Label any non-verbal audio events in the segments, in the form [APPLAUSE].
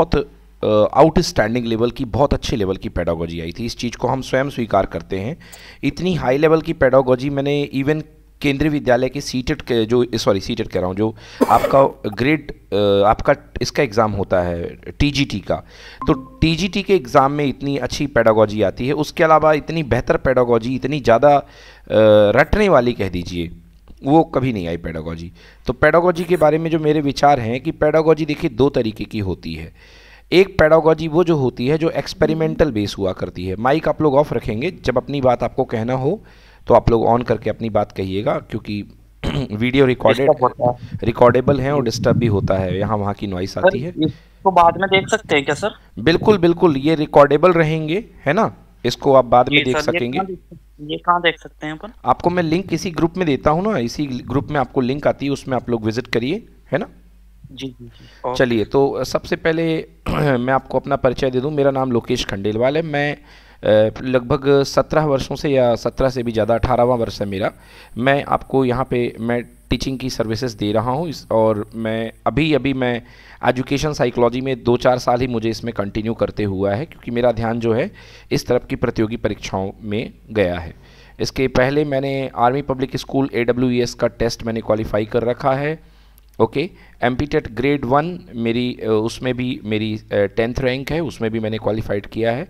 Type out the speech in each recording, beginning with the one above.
बहुत outstanding level की बहुत अच्छे लेवल की पैडागोजी आई थी इस चीज़ को हम स्वयं स्वीकार करते हैं इतनी हाई लेवल की पैडागोजी मैंने इवन केंद्रीय विद्यालय के सीटेड के जो सॉरी सीटेड कह रहा हूँ जो आपका ग्रेड आपका इसका एग्ज़ाम होता है टीजीटी का तो टीजीटी के एग्ज़ाम में इतनी अच्छी पैडागोजी आती है उसके अलावा इतनी बेहतर पैडागोजी इतनी ज़्यादा रटने वाली कह दीजिए वो कभी नहीं आई पेडागोजी तो पेडागोजी के बारे में जो मेरे विचार हैं कि पेडागोजी देखिए दो तरीके की होती है एक पेडागोजी वो जो होती है जो एक्सपेरिमेंटल बेस हुआ करती है माइक आप लोग ऑफ रखेंगे जब अपनी बात आपको कहना हो तो आप लोग ऑन करके अपनी बात कहिएगा क्योंकि वीडियो रिकॉर्डेड रिकॉर्डेबल है और डिस्टर्ब भी होता है यहाँ वहाँ की नॉइस आती है इसको बाद में देख सकते हैं क्या सर बिल्कुल बिल्कुल ये रिकॉर्डेबल रहेंगे है ना इसको आप बाद में देख सकेंगे ये कहाँ देख सकते हैं अपन आपको मैं लिंक इसी ग्रुप में देता हूँ ना इसी ग्रुप में आपको लिंक आती है उसमें आप लोग विजिट करिए है ना जी जी, जी चलिए तो सबसे पहले [CLEARS THROAT] मैं आपको अपना परिचय दे दूँ मेरा नाम लोकेश खंडेलवाल है मैं लगभग सत्रह वर्षों से या सत्रह से भी ज़्यादा अठारहवा वर्ष है मेरा मैं आपको यहाँ पे मैं टीचिंग की सर्विसेज दे रहा हूँ और मैं अभी अभी मैं एजुकेशन साइकोलॉजी में दो चार साल ही मुझे इसमें कंटिन्यू करते हुआ है क्योंकि मेरा ध्यान जो है इस तरफ की प्रतियोगी परीक्षाओं में गया है इसके पहले मैंने आर्मी पब्लिक स्कूल ए का टेस्ट मैंने क्वालिफाई कर रखा है okay M P TET grade one मेरी उसमें भी मेरी टेंथ रैंक है उसमें भी मैंने क्वालिफाइड किया है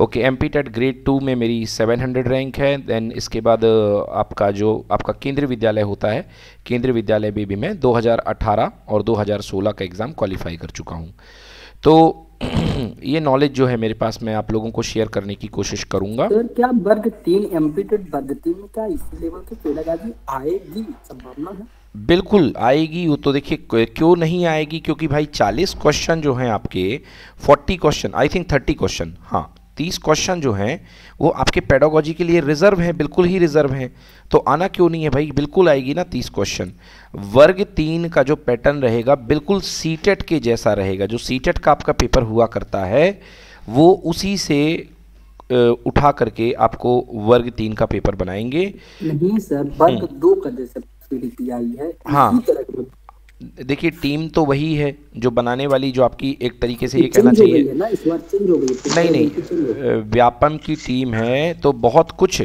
okay M P TET grade two में मेरी 700 रैंक है देन इसके बाद uh, आपका जो आपका केंद्रीय विद्यालय होता है केंद्रीय विद्यालय में भी मैं 2018 और 2016 का एग्ज़ाम क्वालिफाई कर चुका हूँ तो [CLEARS THROAT] ये नॉलेज जो है मेरे पास मैं आप लोगों को शेयर करने की कोशिश करूंगा सर क्या वर्ग तीन एम्पीटेड वर्ग तीन का इस लेवल के पेड़ागाजी आएगी संभावना है बिल्कुल आएगी वो तो देखिए क्यों नहीं आएगी क्योंकि भाई 40 क्वेश्चन जो हैं आपके 40 क्वेश्चन आई थिंक 30 क्वेश्चन हाँ तीस क्वेश्चन जो हैं वो आपके पेडागोजी के लिए रिजर्व हैं बिल्कुल ही रिजर्व हैं तो आना क्यों नहीं है भाई बिल्कुल आएगी ना तीस क्वेश्चन वर्ग तीन का जो पैटर्न रहेगा बिल्कुल सीटेट के जैसा रहेगा जो सीटेट का आपका पेपर हुआ करता है वो उसी से उठा करके आपको वर्ग तीन का पेपर बनाएंगे नहीं सर वर्ग हम्म। दो का जैसे है हाँ देखिए टीम तो वही है जो बनाने वाली जो आपकी एक तरीके से ये कहना चाहिए नहीं नहीं व्यापम की टीम है तो बहुत कुछ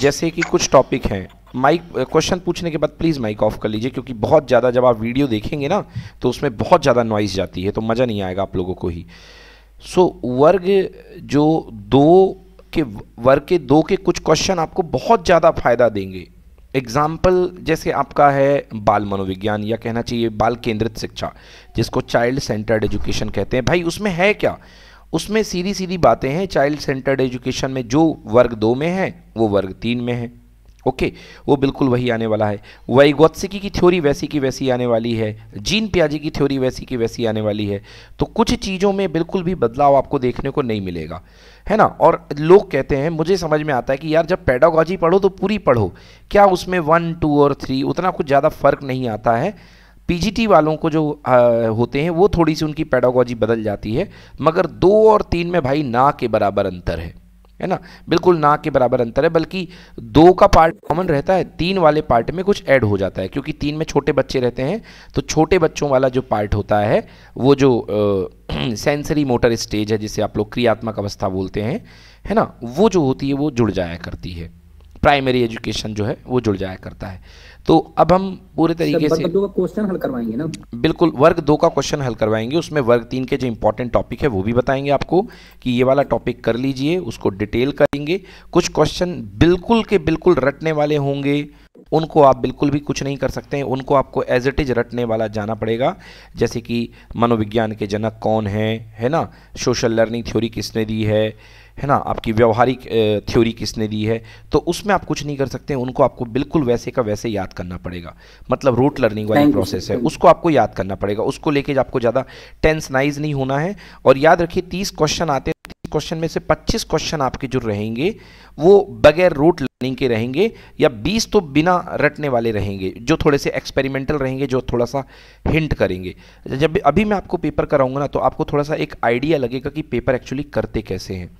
जैसे कि कुछ टॉपिक हैं माइक क्वेश्चन पूछने के बाद प्लीज़ माइक ऑफ कर लीजिए क्योंकि बहुत ज़्यादा जब आप वीडियो देखेंगे ना तो उसमें बहुत ज़्यादा नॉइज़ जाती है तो मज़ा नहीं आएगा आप लोगों को ही सो वर्ग जो दो के वर्ग के दो के कुछ क्वेश्चन आपको बहुत ज़्यादा फायदा देंगे एग्जाम्पल जैसे आपका है बाल मनोविज्ञान या कहना चाहिए बाल केंद्रित शिक्षा जिसको चाइल्ड सेंटर्ड एजुकेशन कहते हैं भाई उसमें है क्या उसमें सीधी सीधी बातें हैं चाइल्ड सेंटर्ड एजुकेशन में जो वर्ग दो में है वो वर्ग तीन में है ओके okay, वो बिल्कुल वही आने वाला है वाइगोत्सिकी की थ्योरी वैसी की वैसी आने वाली है जीन प्याजी की थ्योरी वैसी की वैसी आने वाली है तो कुछ चीज़ों में बिल्कुल भी बदलाव आपको देखने को नहीं मिलेगा है ना और लोग कहते हैं मुझे समझ में आता है कि यार जब पेडागॉजी पढ़ो तो पूरी पढ़ो क्या उसमें वन टू और थ्री उतना कुछ ज़्यादा फ़र्क नहीं आता है पीजीटी वालों को जो आ, होते हैं वो थोड़ी सी उनकी पेडागॉजी बदल जाती है मगर दो और तीन में भाई ना के बराबर अंतर है है ना बिल्कुल ना के बराबर अंतर है बल्कि दो का पार्ट कॉमन रहता है तीन वाले पार्ट में कुछ ऐड हो जाता है क्योंकि तीन में छोटे बच्चे रहते हैं तो छोटे बच्चों वाला जो पार्ट होता है वो जो सेंसरी मोटर स्टेज है जिसे आप लोग क्रियात्मक अवस्था बोलते हैं है ना वो जो होती है वो जुड़ जाया करती है प्राइमरी एजुकेशन जो है वो जुड़ जाया करता है तो अब हम पूरे तरीके से क्वेश्चन मतलब हल करवाएंगे ना बिल्कुल वर्ग दो का क्वेश्चन हल करवाएंगे उसमें वर्ग तीन के जो इंपॉर्टेंट टॉपिक है वो भी बताएंगे आपको कि ये वाला टॉपिक कर लीजिए उसको डिटेल करेंगे कुछ क्वेश्चन बिल्कुल के बिल्कुल रटने वाले होंगे उनको आप बिल्कुल भी कुछ नहीं कर सकते हैं उनको आपको एज इट इज रटने वाला जाना पड़ेगा जैसे कि मनोविज्ञान के जनक कौन है है ना सोशल लर्निंग थ्योरी किसने दी है है ना आपकी व्यवहारिक थ्योरी किसने दी है तो उसमें आप कुछ नहीं कर सकते उनको आपको बिल्कुल वैसे का वैसे याद करना पड़ेगा मतलब रूट लर्निंग वाली प्रोसेस है उसको आपको याद करना पड़ेगा उसको लेके आपको ज़्यादा टेंसनाइज नहीं होना है और याद रखिए तीस क्वेश्चन आते हैं तीस क्वेश्चन में से पच्चीस क्वेश्चन आपके जो रहेंगे वो बगैर रूट लर्निंग के रहेंगे या बीस तो बिना रटने वाले रहेंगे जो थोड़े से एक्सपेरिमेंटल रहेंगे जो थोड़ा सा हिंट करेंगे जब अभी मैं आपको पेपर कराऊंगा ना तो आपको थोड़ा सा एक आइडिया लगेगा कि पेपर एक्चुअली करते कैसे हैं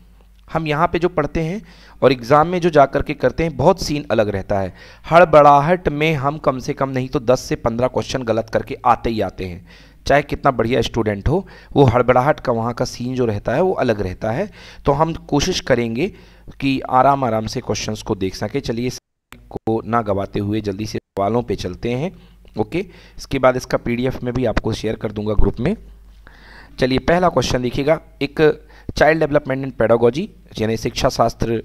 हम यहाँ पे जो पढ़ते हैं और एग्ज़ाम में जो जा कर के करते हैं बहुत सीन अलग रहता है हड़बड़ाहट में हम कम से कम नहीं तो 10 से 15 क्वेश्चन गलत करके आते ही आते हैं चाहे कितना बढ़िया स्टूडेंट हो वो हड़बड़ाहट का वहाँ का सीन जो रहता है वो अलग रहता है तो हम कोशिश करेंगे कि आराम आराम से क्वेश्चन को देख सकें चलिए को ना गवाते हुए जल्दी से सवालों पर चलते हैं ओके इसके बाद इसका पी में भी आपको शेयर कर दूंगा ग्रुप में चलिए पहला क्वेश्चन देखिएगा एक चाइल्ड डेवलपमेंट एंड पेडागोजी यानी शिक्षा शास्त्र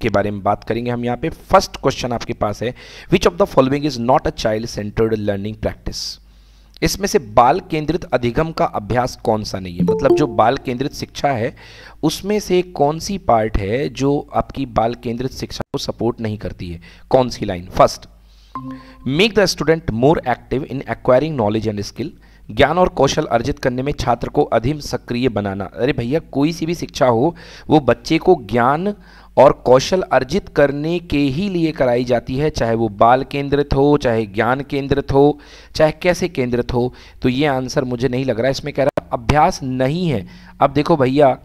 के बारे में बात करेंगे हम यहाँ पे फर्स्ट क्वेश्चन आपके पास है which of the following is not a child centred learning practice इसमें से बाल केंद्रित अधिगम का अभ्यास कौन सा नहीं है मतलब जो बाल केंद्रित शिक्षा है उसमें से कौन सी पार्ट है जो आपकी बाल केंद्रित शिक्षा को सपोर्ट नहीं करती है कौन सी line first make the student more active in acquiring knowledge and skill ज्ञान और कौशल अर्जित करने में छात्र को अधिम सक्रिय बनाना अरे भैया कोई सी भी शिक्षा हो वो बच्चे को ज्ञान और कौशल अर्जित करने के ही लिए कराई जाती है चाहे वो बाल केंद्रित हो चाहे ज्ञान केंद्रित हो चाहे कैसे केंद्रित हो तो ये आंसर मुझे नहीं लग रहा है इसमें कह रहा अभ्यास नहीं है अब देखो भैया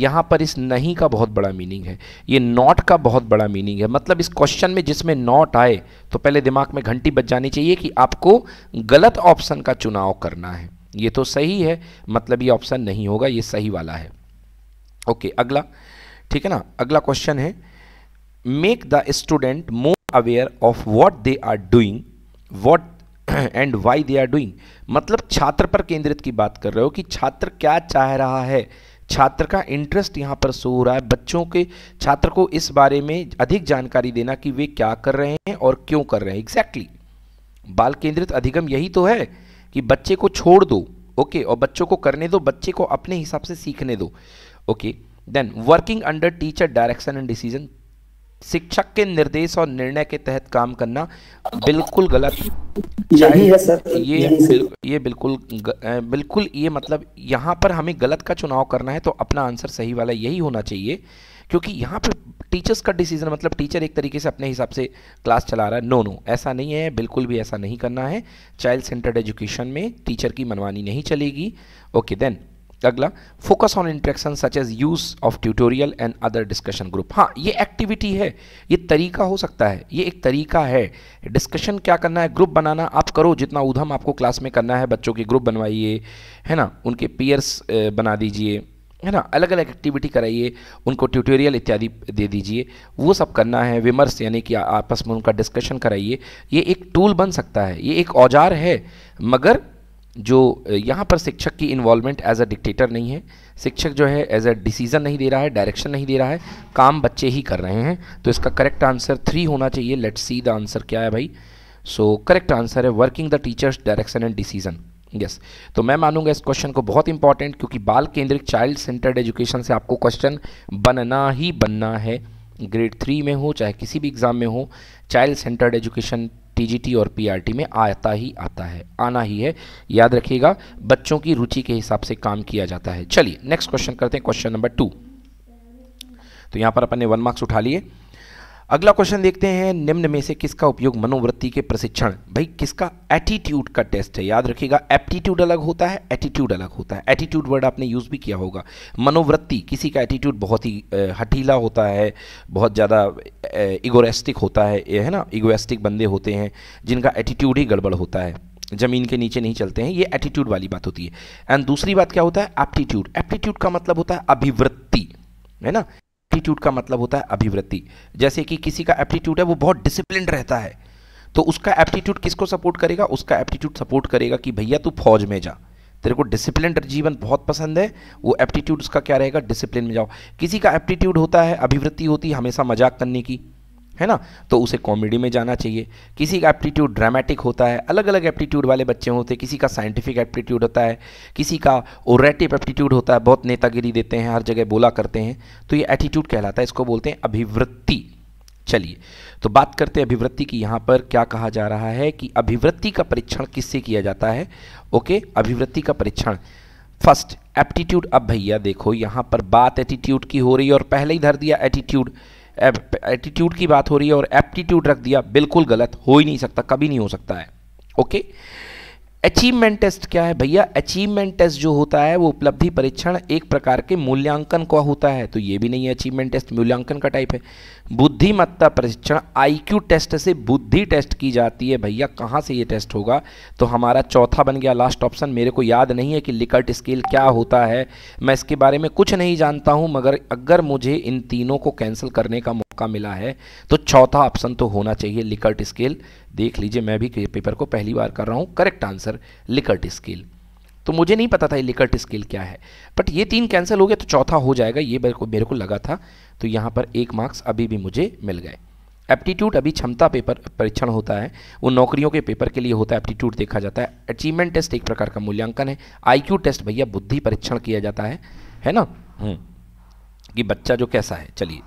यहाँ पर इस नहीं का बहुत बड़ा मीनिंग है ये नॉट का बहुत बड़ा मीनिंग है मतलब इस क्वेश्चन में जिसमें नॉट आए तो पहले दिमाग में घंटी बज जानी चाहिए कि आपको गलत ऑप्शन का चुनाव करना है ये तो सही है मतलब ये ऑप्शन नहीं होगा ये सही वाला है ओके अगला ठीक है ना अगला क्वेश्चन है make the student more aware of what they are doing what and why they are doing मतलब छात्र पर केंद्रित की बात कर रहे हो कि छात्र क्या चाह रहा है छात्र का इंटरेस्ट यहाँ पर शो हो रहा है बच्चों के छात्र को इस बारे में अधिक जानकारी देना कि वे क्या कर रहे हैं और क्यों कर रहे हैं एग्जैक्टली exactly. बाल केंद्रित अधिगम यही तो है कि बच्चे को छोड़ दो ओके okay, और बच्चों को करने दो बच्चे को अपने हिसाब से सीखने दो okay then working under teacher direction and decision शिक्षक के निर्देश और निर्णय के तहत काम करना बिल्कुल गलत यही है सर ये ये बिल्कुल बिल्कुल ये मतलब यहाँ पर हमें गलत का चुनाव करना है तो अपना आंसर सही वाला यही होना चाहिए क्योंकि यहाँ पर टीचर्स का डिसीजन मतलब टीचर एक तरीके से अपने हिसाब से क्लास चला रहा है नो नो ऐसा नहीं है बिल्कुल भी ऐसा नहीं करना है चाइल्ड सेंटर्ड एजुकेशन में टीचर की मनमानी नहीं चलेगी ओके देन अगला focus on interaction such as use of tutorial and other discussion group हाँ ये एक्टिविटी है ये तरीका हो सकता है ये एक तरीका है डिस्कशन क्या करना है ग्रुप बनाना आप करो जितना उधम आपको क्लास में करना है बच्चों के ग्रुप बनवाइए है ना उनके पीयर्स बना दीजिए है ना अलग अलग एक्टिविटी कराइए उनको ट्यूटोरियल इत्यादि दे दीजिए वो सब करना है विमर्श यानी कि आपस में उनका डिस्कशन कराइए ये एक टूल बन सकता है ये एक औजार है मगर जो यहाँ पर शिक्षक की इन्वॉल्वमेंट एज अ डिक्टेटर नहीं है शिक्षक जो है एज अ डिसीजन नहीं दे रहा है डायरेक्शन नहीं दे रहा है काम बच्चे ही कर रहे हैं तो इसका करेक्ट आंसर थ्री होना चाहिए लेट सी द आंसर क्या है भाई सो करेक्ट आंसर है working the teacher's direction and decision yes तो मैं मानूंगा इस क्वेश्चन को बहुत इंपॉर्टेंट क्योंकि बाल केंद्रित चाइल्ड सेंटर्ड एजुकेशन से आपको क्वेश्चन बनना ही बनना है ग्रेड थ्री में हो चाहे किसी भी एग्ज़ाम में हो चाइल्ड सेंटर्ड एजुकेशन पीजीटी और पी में आता ही आता है आना ही है याद रखिएगा बच्चों की रुचि के हिसाब से काम किया जाता है चलिए नेक्स्ट क्वेश्चन करते हैं क्वेश्चन नंबर टू तो यहाँ पर अपन ने वन मार्क्स उठा लिए अगला क्वेश्चन देखते हैं निम्न में से किसका उपयोग मनोवृत्ति के प्रशिक्षण भाई किसका एटीट्यूड का टेस्ट है याद रखिएगा एप्टीट्यूड अलग होता है एटीट्यूड अलग होता है एटीट्यूड वर्ड आपने यूज़ भी किया होगा मनोवृत्ति किसी का एटीट्यूड बहुत ही हठीला होता है बहुत ज़्यादा इगोरेस्टिक होता है ये है ना इगोरेस्टिक बंदे होते हैं जिनका एटीट्यूड ही गड़बड़ होता है ज़मीन के नीचे नहीं चलते हैं ये एटीट्यूड वाली बात होती है एंड दूसरी बात क्या होता है एप्टीट्यूड एप्टीट्यूड का मतलब होता है अभिवृत्ति है ना एप्टीट्यूड का मतलब होता है अभिवृत्ति जैसे कि किसी का एप्टीट्यूड है वो बहुत डिसिप्लिन रहता है तो उसका एप्टीट्यूड किसको सपोर्ट करेगा उसका एप्टीट्यूड सपोर्ट करेगा कि भैया तू फौज में जा तेरे को डिसिप्लिन जीवन बहुत पसंद है वो एप्टीट्यूड उसका क्या रहेगा डिसिप्लिन में जाओ किसी का एप्टीट्यूड होता है अभिवृत्ति होती है हमेशा मजाक करने की है ना तो उसे कॉमेडी में जाना चाहिए किसी का एप्टीट्यूड ड्रामेटिक होता है अलग अलग एप्टीट्यूड वाले बच्चे होते हैं किसी का साइंटिफिक एप्टीट्यूड होता है किसी का ओरेटिव एप्टीट्यूड होता है बहुत नेतागिरी देते हैं हर जगह बोला करते हैं तो ये एटीट्यूड कहलाता है इसको बोलते हैं अभिवृत्ति चलिए तो बात करते हैं अभिवृत्ति की यहाँ पर क्या कहा जा रहा है कि अभिवृत्ति का परीक्षण किससे किया जाता है ओके अभिवृत्ति का परीक्षण फर्स्ट एप्टीट्यूड अब भैया देखो यहाँ पर बात एटीट्यूड की हो रही है और पहले ही धर दिया एटीट्यूड एटीट्यूड की बात हो रही है और एप्टीट्यूड रख दिया बिल्कुल गलत हो ही नहीं सकता कभी नहीं हो सकता है ओके okay? अचीवमेंट टेस्ट क्या है भैया अचीवमेंट टेस्ट जो होता है वो उपलब्धि परीक्षण एक प्रकार के मूल्यांकन का होता है तो ये भी नहीं है अचीवमेंट टेस्ट मूल्यांकन का टाइप है बुद्धिमत्ता परीक्षण आईक्यू टेस्ट से बुद्धि टेस्ट की जाती है भैया कहाँ से ये टेस्ट होगा तो हमारा चौथा बन गया लास्ट ऑप्शन मेरे को याद नहीं है कि लिकट स्केल क्या होता है मैं इसके बारे में कुछ नहीं जानता हूँ मगर अगर मुझे इन तीनों को कैंसिल करने का मौका मिला है तो चौथा ऑप्शन तो होना चाहिए लिकर्ट स्केल देख लीजिए मैं भी पेपर को पहली बार कर रहा हूँ करेक्ट आंसर लिकर्ट स्केल तो मुझे नहीं पता था ये लिकर्ट स्केल क्या है बट ये तीन कैंसिल हो गया तो चौथा हो जाएगा ये मेरे को मेरे को लगा था तो यहाँ पर एक मार्क्स अभी भी मुझे मिल गए एप्टीट्यूड अभी क्षमता पेपर परीक्षण होता है वो नौकरियों के पेपर के लिए होता है एप्टीट्यूड देखा जाता है अचीवमेंट टेस्ट एक प्रकार का मूल्यांकन है आईक्यू टेस्ट भैया बुद्धि परीक्षण किया जाता है है ना हम्म। कि बच्चा जो कैसा है चलिए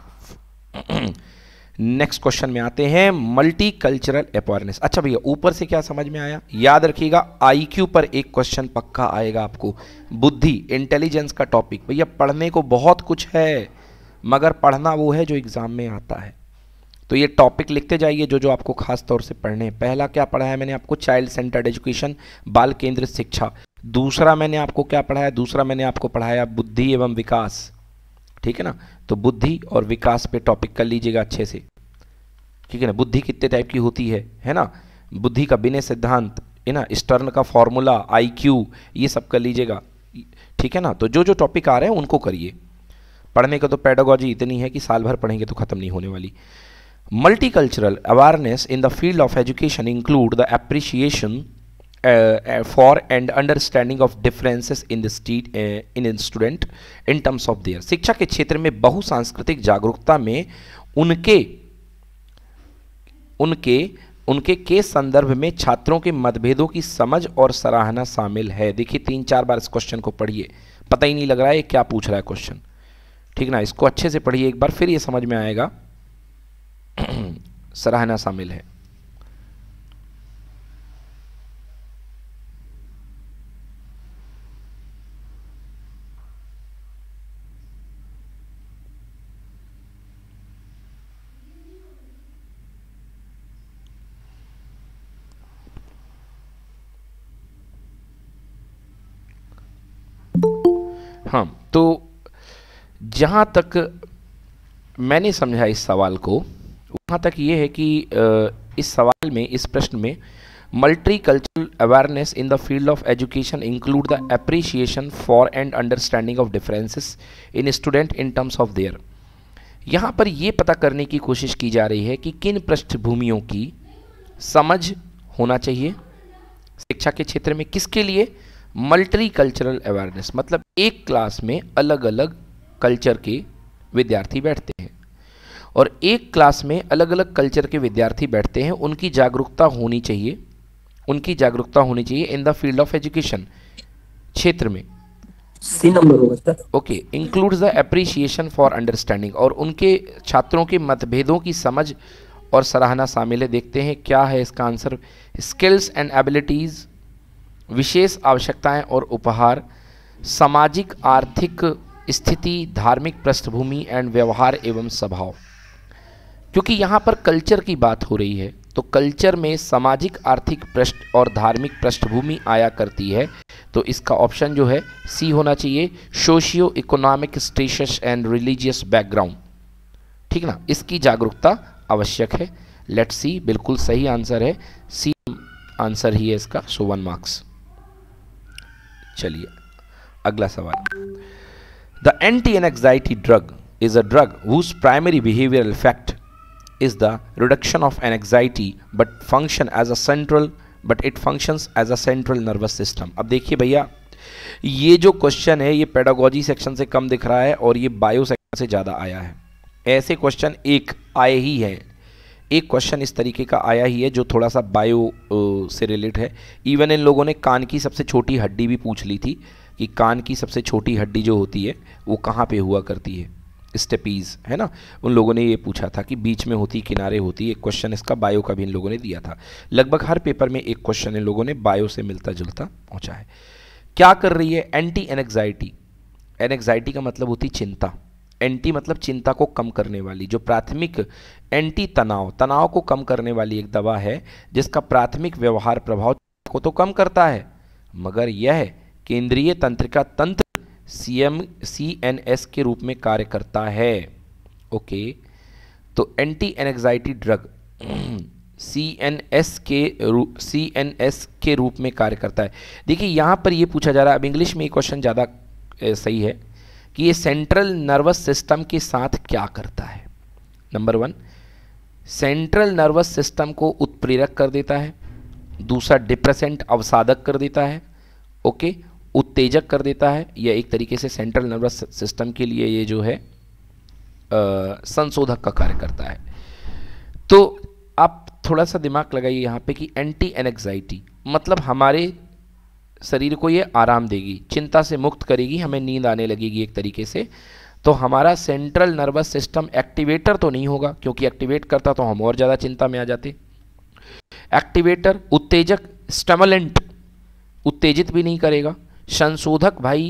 नेक्स्ट [CLEARS THROAT] क्वेश्चन में आते हैं मल्टी कल्चरल अवेयरनेस अच्छा भैया ऊपर से क्या समझ में आया याद रखिएगा आईक्यू पर एक क्वेश्चन पक्का आएगा आपको बुद्धि इंटेलिजेंस का टॉपिक भैया पढ़ने को बहुत कुछ है मगर पढ़ना वो है जो एग्ज़ाम में आता है तो ये टॉपिक लिखते जाइए जो जो आपको खास तौर से पढ़ने हैं पहला क्या पढ़ा है मैंने आपको चाइल्ड सेंटर्ड एजुकेशन बाल केंद्रित शिक्षा दूसरा मैंने आपको क्या पढ़ाया दूसरा मैंने आपको पढ़ाया बुद्धि एवं विकास ठीक है ना तो बुद्धि और विकास पे टॉपिक कर लीजिएगा अच्छे से ठीक है ना बुद्धि कितने टाइप की होती है है ना बुद्धि का बिने सिद्धांत है ना स्टर्न का फॉर्मूला आईक्यू ये सब कर लीजिएगा ठीक है ना तो जो जो टॉपिक आ रहे हैं उनको करिए पढ़ने का तो पेडोगॉजी इतनी है कि साल भर पढ़ेंगे तो ख़त्म नहीं होने वाली multicultural awareness in the field of education include the appreciation Uh, uh, for and understanding of differences in the in uh, in student in terms of their शिक्षा के क्षेत्र में बहु सांस्कृतिक जागरूकता में उनके उनके उनके के संदर्भ में छात्रों के मतभेदों की समझ और सराहना शामिल है देखिए तीन चार बार इस क्वेश्चन को पढ़िए पता ही नहीं लग रहा है क्या पूछ रहा है क्वेश्चन ठीक ना इसको अच्छे से पढ़िए एक बार फिर ये समझ में आएगा [CLEARS THROAT] सराहना शामिल है हाँ तो जहाँ तक मैंने समझा इस सवाल को वहाँ तक ये है कि इस सवाल में इस प्रश्न में multi cultural awareness in the field of education include the appreciation for and understanding of differences in student in terms of their यहाँ पर ये पता करने की कोशिश की जा रही है कि किन पृष्ठभूमियों की समझ होना चाहिए शिक्षा के क्षेत्र में किसके लिए मल्टी कल्चरल अवेयरनेस मतलब एक क्लास में अलग अलग कल्चर के विद्यार्थी बैठते हैं और एक क्लास में अलग अलग कल्चर के विद्यार्थी बैठते हैं उनकी जागरूकता होनी चाहिए उनकी जागरूकता होनी चाहिए in the field of education क्षेत्र में C number okay includes the appreciation for understanding और उनके छात्रों के मतभेदों की समझ और सराहना शामिल है देखते हैं क्या है इसका आंसर स्किल्स एंड एबिलिटीज़ विशेष आवश्यकताएं और उपहार सामाजिक आर्थिक स्थिति धार्मिक पृष्ठभूमि एंड व्यवहार एवं स्वभाव क्योंकि यहाँ पर कल्चर की बात हो रही है तो कल्चर में सामाजिक आर्थिक पृष्ठ और धार्मिक पृष्ठभूमि आया करती है तो इसका ऑप्शन जो है सी होना चाहिए socio economic status and religious background ठीक ना इसकी जागरूकता आवश्यक है लेट सी बिल्कुल सही आंसर है सी आंसर ही है इसका सो वन मार्क्स चलिए अगला सवाल the anti anxiety drug is a drug whose primary behaviour effect is the reduction of an anxiety but function as a central but it function as a central nervous system अब देखिए भैया ये जो question है ये pedagogy section से कम दिख रहा है और ये बायो सेक्शन से ज़्यादा आया है ऐसे क्वेश्चन एक आए ही हैं एक क्वेश्चन इस तरीके का आया ही है जो थोड़ा सा बायो से रिलेट है इवन इन लोगों ने कान की सबसे छोटी हड्डी भी पूछ ली थी कि कान की सबसे छोटी हड्डी जो होती है वो कहाँ पे हुआ करती है स्टेपीज़ है ना उन लोगों ने ये पूछा था कि बीच में होती किनारे होती एक क्वेश्चन इसका बायो का भी इन लोगों ने दिया था लगभग हर पेपर में एक क्वेश्चन इन लोगों ने बायो से मिलता जुलता पहुँचा है क्या कर रही है एंटी एनग्जाइटी एनेग्जाइटी का मतलब होती चिंता एंटी मतलब चिंता को कम करने वाली जो प्राथमिक एंटी तनाव तनाव को कम करने वाली एक दवा है जिसका प्राथमिक व्यवहार प्रभाव को तो कम करता है मगर यह केंद्रीय तंत्रिका तंत्र C M C N S के रूप में कार्य करता है ओके तो anti anxiety drug C N S के रूप सी एन एस के रूप में कार्य करता है देखिए यहाँ पर ये पूछा जा रहा है अब इंग्लिश में ये क्वेश्चन ज़्यादा सही है कि ये सेंट्रल नर्वस सिस्टम के साथ क्या करता है number one central nervous system को उत्प्रेरक कर देता है दूसरा डिप्रेसेंट अवसादक कर देता है ओके उत्तेजक कर देता है या एक तरीके से सेंट्रल नर्वस सिस्टम के लिए ये जो है आ, संशोधक का कार्य करता है तो आप थोड़ा सा दिमाग लगाइए यहाँ पे कि एंटी एनेक्जाइटी मतलब हमारे शरीर को ये आराम देगी चिंता से मुक्त करेगी हमें नींद आने लगेगी एक तरीके से तो हमारा सेंट्रल नर्वस सिस्टम एक्टिवेटर तो नहीं होगा क्योंकि एक्टिवेट करता तो हम और ज़्यादा चिंता में आ जाते एक्टिवेटर उत्तेजक स्टमलेंट उत्तेजित भी नहीं करेगा संशोधक भाई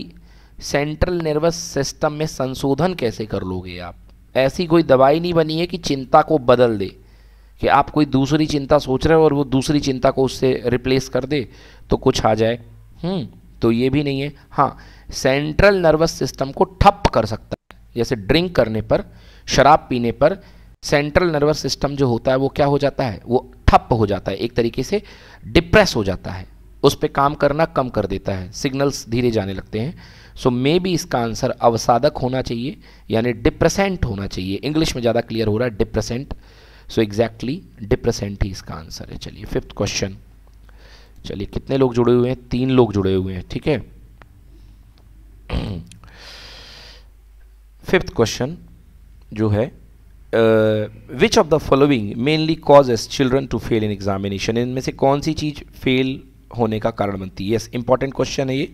सेंट्रल नर्वस सिस्टम में संशोधन कैसे कर लोगे आप ऐसी कोई दवाई नहीं बनी है कि चिंता को बदल दे कि आप कोई दूसरी चिंता सोच रहे हो और वो दूसरी चिंता को उससे रिप्लेस कर दे तो कुछ आ जाए हम्म। तो ये भी नहीं है हाँ सेंट्रल नर्वस सिस्टम को ठप कर सकता है जैसे ड्रिंक करने पर शराब पीने पर सेंट्रल नर्वस सिस्टम जो होता है वो क्या हो जाता है वो ठप हो जाता है एक तरीके से डिप्रेस हो जाता है उस पर काम करना कम कर देता है सिग्नल्स धीरे जाने लगते हैं सो मे बी इसका आंसर अवसादक होना चाहिए यानी डिप्रेसेंट होना चाहिए इंग्लिश में ज़्यादा क्लियर हो रहा है डिप्रेसेंट सो एग्जैक्टली डिप्रेसेंट ही इसका आंसर है चलिए फिफ्थ क्वेश्चन चलिए कितने लोग जुड़े हुए हैं तीन लोग जुड़े हुए हैं ठीक है फिफ्थ [CLEARS THROAT] क्वेश्चन जो है which of the following mainly causes children to fail in examination इनमें से कौन सी चीज़ फेल होने का कारण बनती है यस इंपॉर्टेंट क्वेश्चन है ये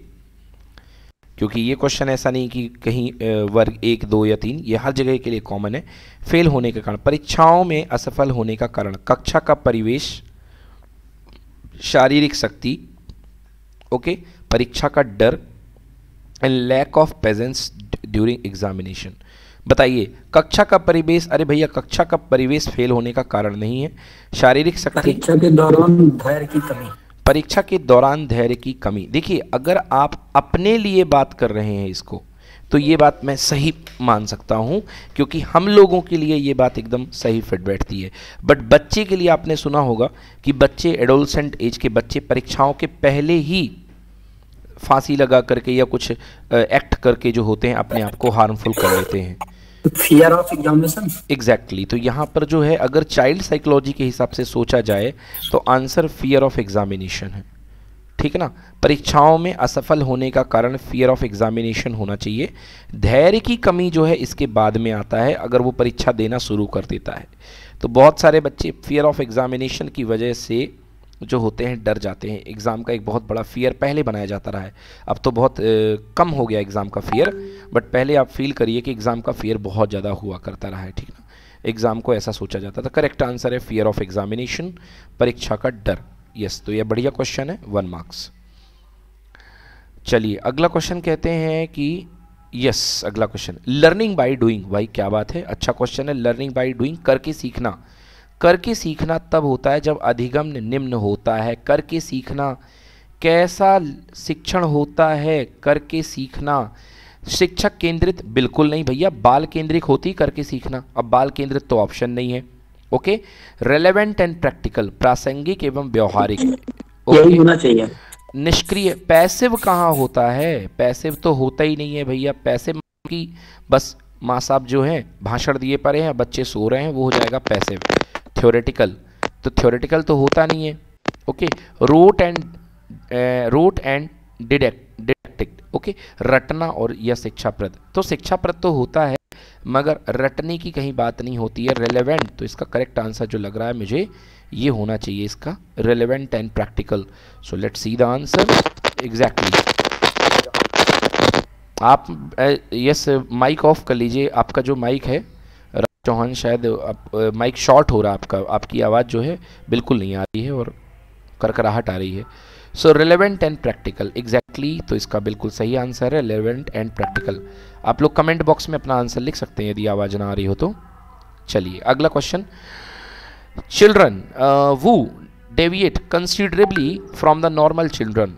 क्योंकि ये क्वेश्चन ऐसा नहीं कि कहीं वर्ग एक दो या तीन ये हर जगह के लिए कॉमन है फेल होने का कारण परीक्षाओं में असफल होने का कारण कक्षा का परिवेश शारीरिक शक्ति ओके परीक्षा का डर and lack of presence during examination बताइए कक्षा का परिवेश अरे भैया कक्षा का परिवेश फेल होने का कारण नहीं है शारीरिक शक्ति परीक्षा के दौरान धैर्य की कमी परीक्षा के दौरान धैर्य की कमी देखिए अगर आप अपने लिए बात कर रहे हैं इसको तो ये बात मैं सही मान सकता हूँ क्योंकि हम लोगों के लिए ये बात एकदम सही फिट बैठती है बट बच्चे के लिए आपने सुना होगा कि बच्चे एडोलसेंट एज के बच्चे परीक्षाओं के पहले ही फांसी लगा करके या कुछ एक्ट करके जो होते हैं अपने आप को हार्मफुल कर लेते हैं फियर ऑफ एग्जामिनेशन एग्जैक्टली तो यहाँ पर जो है अगर चाइल्ड साइकोलॉजी के हिसाब से सोचा जाए तो आंसर फियर ऑफ एग्जामिनेशन है ठीक है ना परीक्षाओं में असफल होने का कारण फियर ऑफ एग्जामिनेशन होना चाहिए धैर्य की कमी जो है इसके बाद में आता है अगर वो परीक्षा देना शुरू कर देता है तो बहुत सारे बच्चे फियर ऑफ एग्जामिनेशन की वजह से जो होते हैं डर जाते हैं एग्ज़ाम का एक बहुत बड़ा फियर पहले बनाया जाता रहा है अब तो बहुत ए, कम हो गया एग्ज़ाम का फियर बट पहले आप फील करिए कि एग्ज़ाम का फियर बहुत ज़्यादा हुआ करता रहा है ठीक ना एग्ज़ाम को ऐसा सोचा जाता था करेक्ट आंसर है फियर ऑफ एग्ज़ामिनेशन परीक्षा का डर यस तो ये बढ़िया क्वेश्चन है वन मार्क्स चलिए अगला क्वेश्चन कहते हैं कि यस अगला क्वेश्चन लर्निंग बाय डूइंग भाई क्या बात है अच्छा क्वेश्चन है लर्निंग बाय डूइंग करके सीखना करके सीखना तब होता है जब अधिगम निम्न होता है करके सीखना कैसा शिक्षण होता है करके सीखना शिक्षक केंद्रित बिल्कुल नहीं भैया बाल केंद्रित होती करके सीखना अब बाल केंद्रित तो ऑप्शन नहीं है ओके रेलेवेंट एंड प्रैक्टिकल प्रासंगिक एवं व्यवहारिक ओके होना चाहिए निष्क्रिय पैसिव कहाँ होता है पैसिव तो होता ही नहीं है भैया पैसे की बस माँ साहब जो है भाषण दिए पड़े हैं बच्चे सो रहे हैं वो हो जाएगा पैसिव थ्योरेटिकल तो थ्योरेटिकल तो होता नहीं है okay rote and rote and didact didactic okay रटना और यह शिक्षाप्रद तो शिक्षाप्रद तो होता है मगर रटने की कहीं बात नहीं होती है रेलेवेंट तो इसका करेक्ट आंसर जो लग रहा है मुझे ये होना चाहिए इसका relevant and practical so let see the answer exactly आप यस माइक ऑफ कर लीजिए आपका जो माइक है चौहान शायद आप, माइक शॉर्ट हो रहा है आपका आपकी आवाज़ जो है बिल्कुल नहीं आ रही है और करकराहट आ रही है so relevant and practical exactly तो इसका बिल्कुल सही आंसर है रिलेवेंट एंड प्रैक्टिकल आप लोग कमेंट बॉक्स में अपना आंसर लिख सकते हैं यदि आवाज़ ना आ रही हो तो चलिए अगला क्वेश्चन चिल्ड्रन वो deviate considerably from the normal children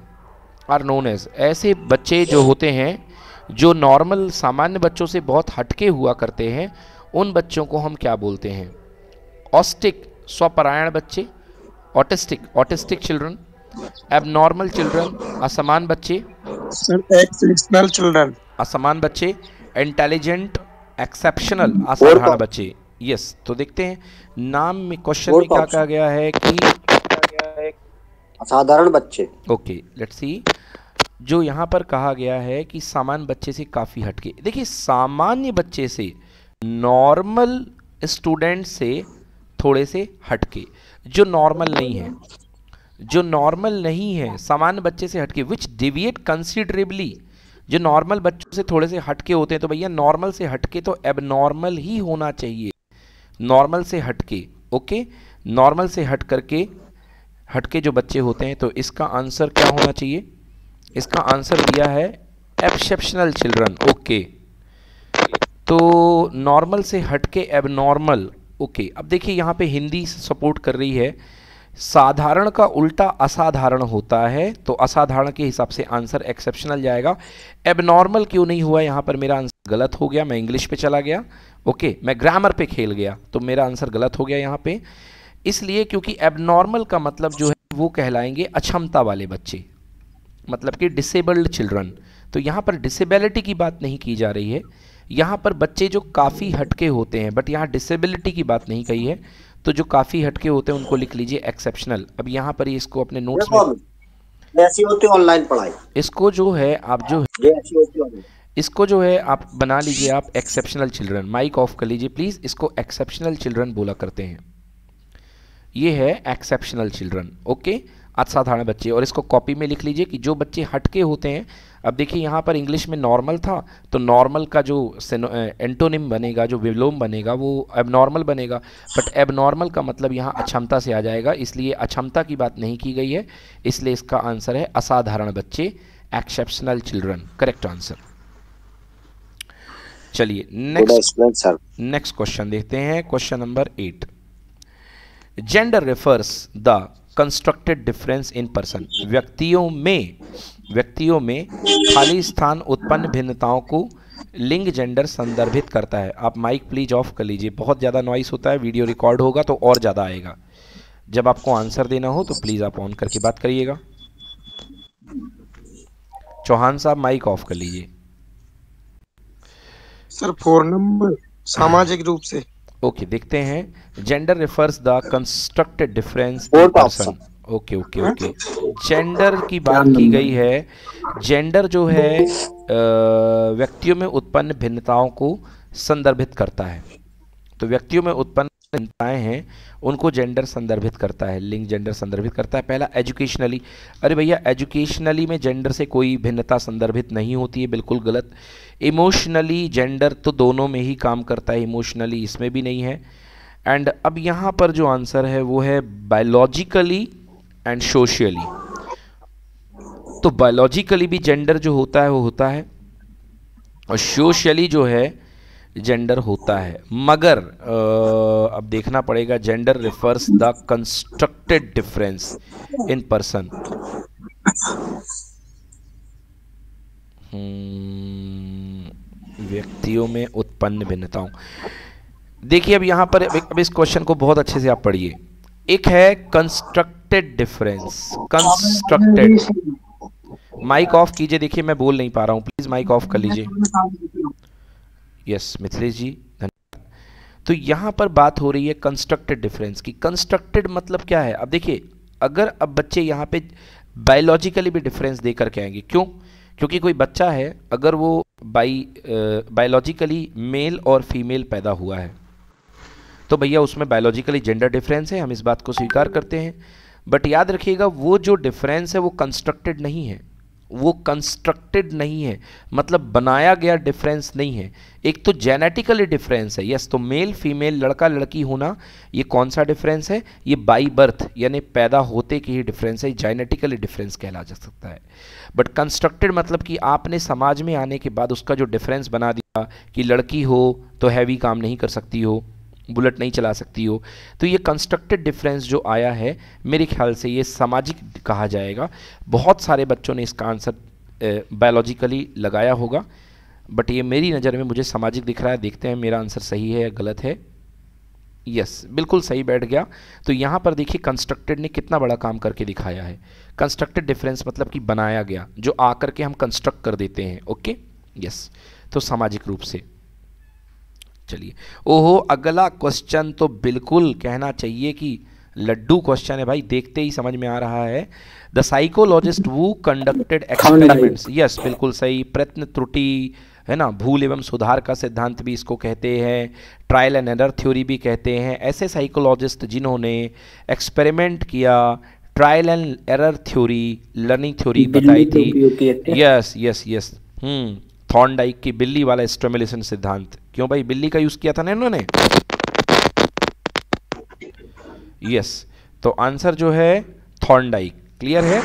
are known as ऐसे बच्चे जो होते हैं जो नॉर्मल सामान्य बच्चों से बहुत हटके हुआ करते हैं उन बच्चों को हम क्या बोलते हैं ऑस्टिक स्वपरायण बच्चे autistic autistic children abnormal children असमान बच्चे एक्सेप्शनल चिल्ड्रन असमान बच्चे इंटेलिजेंट एक्सेप्शनल असाधारण बच्चे यस yes, तो देखते हैं नाम में क्वेश्चन में क्या कहा गया है कि असाधारण बच्चे ओके लेट्स सी जो यहाँ पर कहा गया है कि सामान्य बच्चे से काफ़ी हटके देखिए सामान्य बच्चे से नॉर्मल स्टूडेंट से थोड़े से हटके जो नॉर्मल नहीं है जो नॉर्मल नहीं है सामान्य बच्चे से हटके विच डिविएट कंसिडरेबली जो नॉर्मल बच्चों से थोड़े से हटके होते हैं तो भैया नॉर्मल से हटके तो एबनॉर्मल ही होना चाहिए नॉर्मल से हटके ओके नॉर्मल से हट करके हटके जो बच्चे होते हैं तो इसका आंसर क्या होना चाहिए इसका आंसर दिया है एक्सेप्शनल चिल्ड्रन ओके तो नॉर्मल से हटके एबनॉर्मल ओके अब देखिए यहाँ पे हिंदी सपोर्ट कर रही है साधारण का उल्टा असाधारण होता है तो असाधारण के हिसाब से आंसर एक्सेप्शनल जाएगा एबनॉर्मल क्यों नहीं हुआ यहाँ पर मेरा आंसर गलत हो गया मैं इंग्लिश पे चला गया ओके मैं ग्रामर पे खेल गया तो मेरा आंसर गलत हो गया यहाँ पे इसलिए क्योंकि एबनॉर्मल का मतलब जो है वो कहलाएंगे अक्षमता वाले बच्चे मतलब कि डिसेबल्ड चिल्ड्रन तो यहाँ पर डिसेबिलिटी की बात नहीं की जा रही है यहाँ पर बच्चे जो काफ़ी हटके होते हैं बट यहाँ डिसेबिलिटी की बात नहीं कही है तो जो काफ़ी हटके होते हैं उनको लिख लीजिए एक्सेप्शनल अब यहाँ पर ही इसको अपने नोट्स में ऐसी होती ऑनलाइन पढ़ाई इसको जो है आप जो है इसको जो है आप बना लीजिए आप एक्सेप्शनल चिल्ड्रन माइक ऑफ कर लीजिए प्लीज़ इसको एक्सेप्शनल चिल्ड्रन बोला करते हैं ये है एक्सेप्शनल चिल्ड्रन ओके असाधारण बच्चे और इसको कॉपी में लिख लीजिए कि जो बच्चे हटके होते हैं अब देखिए यहाँ पर इंग्लिश में नॉर्मल था तो नॉर्मल का जो एंटोनिम बनेगा जो विलोम बनेगा वो एबनॉर्मल बनेगा बट एबनॉर्मल का मतलब यहाँ अक्षमता से आ जाएगा इसलिए अक्षमता की बात नहीं की गई है इसलिए इसका आंसर है असाधारण बच्चे एक्सेप्शनल चिल्ड्रन करेक्ट आंसर चलिए नेक्स्ट नेक्स्ट क्वेश्चन देखते हैं question number eight gender refers the constructed difference in person व्यक्तियों में व्यक्तियों में खाली स्थान उत्पन्न भिन्नताओं को लिंग जेंडर संदर्भित करता है आप माइक प्लीज ऑफ कर लीजिए बहुत ज़्यादा नॉइस होता है वीडियो रिकॉर्ड होगा तो और ज़्यादा आएगा जब आपको आंसर देना हो तो प्लीज़ आप ऑन करके बात करिएगा चौहान साहब माइक ऑफ कर लीजिए सर फोर नंबर सामाजिक रूप से ओके देखते हैं gender refers the constructed difference person okay okay हाँ। ओके जेंडर की बात की गई है जेंडर जो है व्यक्तियों में उत्पन्न भिन्नताओं को संदर्भित करता है तो व्यक्तियों में उत्पन्न भिन्नताएं हैं उनको जेंडर संदर्भित करता है लिंग जेंडर संदर्भित करता है पहला एजुकेशनली अरे भैया एजुकेशनली में जेंडर से कोई भिन्नता संदर्भित नहीं होती है बिल्कुल गलत इमोशनली जेंडर तो दोनों में ही काम करता है इमोशनली इसमें भी नहीं है एंड अब यहाँ पर जो आंसर है वो है बायोलॉजिकली एंड सोशली तो बायोलॉजिकली भी जेंडर जो होता है वो होता है और सोशली जो है जेंडर होता है मगर आ, अब देखना पड़ेगा gender refers the constructed difference in person व्यक्तियों में उत्पन्न भिन्नताओं देखिए अब यहां पर अब इस क्वेश्चन को बहुत अच्छे से आप पढ़िए एक है constructed difference constructed mic off कीजिए देखिए मैं बोल नहीं पा रहा हूँ प्लीज माइक ऑफ कर लीजिए यस मिथिलेश जी तो यहां पर बात हो रही है कंस्ट्रक्टेड डिफरेंस की कंस्ट्रक्टेड मतलब क्या है अब देखिए अगर अब बच्चे यहाँ पे बायोलॉजिकली भी डिफरेंस दे करके आएंगे क्यों क्योंकि कोई बच्चा है अगर वो बाई बायोलॉजिकली मेल और फीमेल पैदा हुआ है तो भैया उसमें बायोलॉजिकली जेंडर डिफरेंस है हम इस बात को स्वीकार करते हैं बट याद रखिएगा वो जो डिफरेंस है वो कंस्ट्रक्टेड नहीं है वो कंस्ट्रक्टेड नहीं है मतलब बनाया गया डिफरेंस नहीं है एक तो जेनेटिकली डिफरेंस है यस तो मेल फीमेल लड़का लड़की होना ये कौन सा डिफरेंस है ये बाई बर्थ यानी पैदा होते की ही डिफरेंस है जेनेटिकली डिफरेंस कहला जा सकता है बट कंस्ट्रक्टेड मतलब कि आपने समाज में आने के बाद उसका जो डिफरेंस बना दिया कि लड़की हो तो हैवी काम नहीं कर सकती हो बुलेट नहीं चला सकती हो तो ये कंस्ट्रक्टेड डिफरेंस जो आया है मेरे ख्याल से ये सामाजिक कहा जाएगा बहुत सारे बच्चों ने इसका आंसर बायोलॉजिकली लगाया होगा बट ये मेरी नज़र में मुझे सामाजिक दिख रहा है देखते हैं मेरा आंसर सही है या गलत है यस yes, बिल्कुल सही बैठ गया तो यहाँ पर देखिए कंस्ट्रक्टेड ने कितना बड़ा काम करके दिखाया है कंस्ट्रक्टेड डिफरेंस मतलब कि बनाया गया जो आकर के हम कंस्ट्रक्ट कर देते हैं ओके यस yes, तो सामाजिक रूप से चलिए ओहो अगला क्वेश्चन तो बिल्कुल कहना चाहिए कि लड्डू क्वेश्चन है भाई देखते ही समझ में आ रहा है द साइकोलॉजिस्ट वो कंडक्टेड एक्सपेरिमेंट्स यस बिल्कुल सही प्रत्न त्रुटि है ना भूल एवं सुधार का सिद्धांत भी इसको कहते हैं ट्रायल एंड एरर थ्योरी भी कहते हैं ऐसे साइकोलॉजिस्ट जिन्होंने एक्सपेरिमेंट किया trial and error theory learning theory बताई थी yes yes yes hmm Thorndike की बिल्ली वाला स्टोमुलेशन सिद्धांत क्यों भाई बिल्ली का यूज किया था ना इन्होंने यस तो आंसर जो है थॉर्नडाइक क्लियर है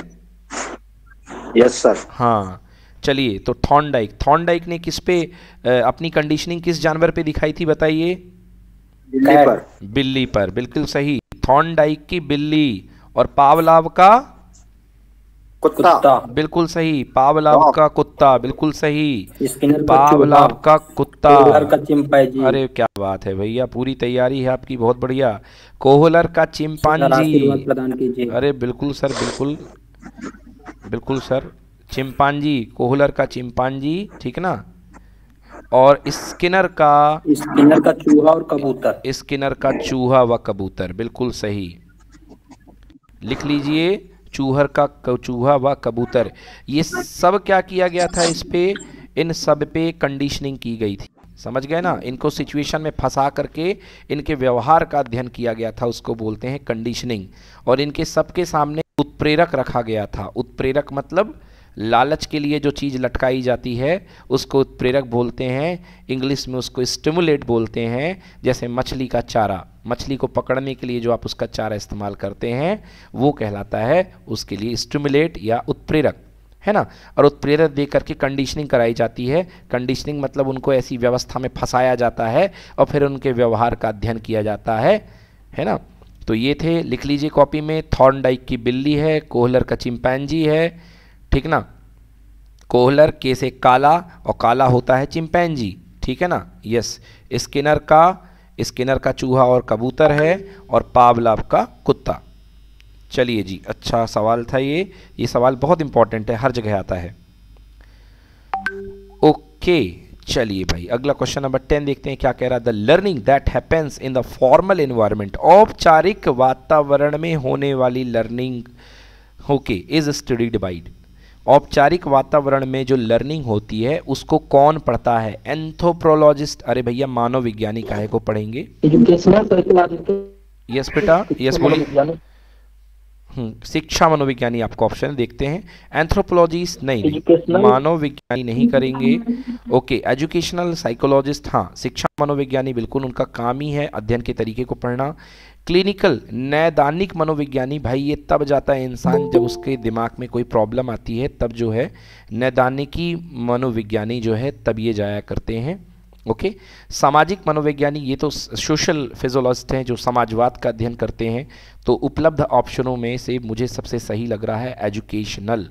यस सर हाँ चलिए तो थॉर्नडाइक थॉर्नडाइक ने किस पे अपनी कंडीशनिंग किस जानवर पे दिखाई थी बताइए बिल्ली पर बिल्ली पर बिल्कुल सही थॉर्नडाइक की बिल्ली और पावलाव का कुत्ता बिल्कुल सही पावलाव हाँ। का कुत्ता बिल्कुल सही पावलाव का कुत्ता अरे क्या बात है भैया पूरी तैयारी है आपकी बहुत बढ़िया कोहलर का चिंपांजी अरे बिल्कुल सर बिल्कुल बिल्कुल सर चिंपांजी कोहलर का चिंपांजी ठीक ना और स्किनर का स्किनर का चूहा और कबूतर स्किनर का चूहा व कबूतर बिल्कुल सही लिख लीजिए चूहर का चूहा व कबूतर ये सब क्या किया गया था इस पे इन सब पे कंडीशनिंग की गई थी समझ गए ना इनको सिचुएशन में फंसा करके इनके व्यवहार का अध्ययन किया गया था उसको बोलते हैं कंडीशनिंग और इनके सबके सामने उत्प्रेरक रखा गया था उत्प्रेरक मतलब लालच के लिए जो चीज़ लटकाई जाती है उसको उत्प्रेरक बोलते हैं इंग्लिश में उसको स्टिमुलेट बोलते हैं जैसे मछली का चारा मछली को पकड़ने के लिए जो आप उसका चारा इस्तेमाल करते हैं वो कहलाता है उसके लिए स्टिमुलेट या उत्प्रेरक है ना और उत्प्रेरक दे करके कंडीशनिंग कराई जाती है कंडीशनिंग मतलब उनको ऐसी व्यवस्था में फंसाया जाता है और फिर उनके व्यवहार का अध्ययन किया जाता है है ना तो ये थे लिख लीजिए कॉपी में थॉर्नडाइक की बिल्ली है कोहलर का चिंपैनजी है ठीक ना कोहलर के से काला और काला होता है चिंपैनजी ठीक है ना यस स्किनर का स्किनर का चूहा और कबूतर है और पावलाव का कुत्ता चलिए जी अच्छा सवाल था ये ये सवाल बहुत इंपॉर्टेंट है हर जगह आता है ओके चलिए भाई अगला क्वेश्चन नंबर टेन देखते हैं क्या कह रहा है the learning that happens in the formal environment औपचारिक वातावरण में होने वाली learning okay is studied by औपचारिक वातावरण में जो लर्निंग होती है उसको कौन पढ़ता है एंथोप्रोलॉजिस्ट अरे भैया मानव विज्ञानी काहे को पढ़ेंगे यस बेटा यस बोलो हम्म, शिक्षा मनोविज्ञानी आपको ऑप्शन देखते हैं एंथ्रोपोलॉजिस्ट नहीं मानव विज्ञानी नहीं करेंगे ओके एजुकेशनल साइकोलॉजिस्ट हाँ शिक्षा मनोविज्ञानी बिल्कुल उनका काम ही है अध्ययन के तरीके को पढ़ना क्लिनिकल नैदानिक मनोविज्ञानी भाई ये तब जाता है इंसान जब उसके दिमाग में कोई प्रॉब्लम आती है तब जो है नैदानिकी मनोविज्ञानी जो है तब ये जाया करते हैं ओके सामाजिक मनोविज्ञानी ये तो सोशल फिजोलॉजिस्ट हैं जो समाजवाद का अध्ययन करते हैं तो उपलब्ध ऑप्शनों में से मुझे सबसे सही लग रहा है एजुकेशनल